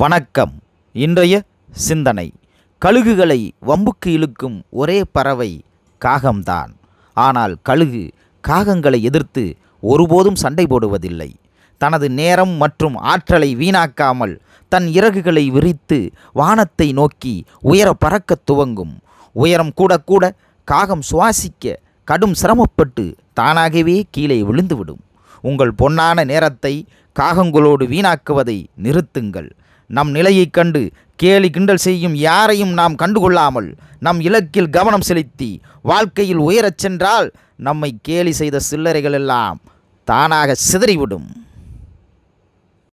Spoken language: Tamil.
வணக்கம் இன்றைய சிந்தனை கழுகுகளை வம்புக்கு இழுக்கும் ஒரே பறவை காகம்தான் ஆனால் கழுகு காகங்களை எதிர்த்து ஒருபோதும் சண்டை போடுவதில்லை தனது நேரம் மற்றும் ஆற்றலை வீணாக்காமல் தன் இறகுகளை விரித்து வானத்தை நோக்கி உயர பறக்கத் துவங்கும் உயரம் கூட கூட காகம் சுவாசிக்க கடும் சிரமப்பட்டு தானாகவே கீழே விழுந்துவிடும் உங்கள் பொன்னான நேரத்தை காகங்களோடு வீணாக்குவதை நிறுத்துங்கள் நம் நிலையைக் கண்டு கேலி கிண்டல் செய்யும் யாரையும் நாம் கண்டுகொள்ளாமல் நம் இலக்கில் கவனம் செலுத்தி வாழ்க்கையில் உயரச் சென்றால் நம்மை கேலி செய்த சில்லறைகள் எல்லாம் தானாக சிதறிவிடும்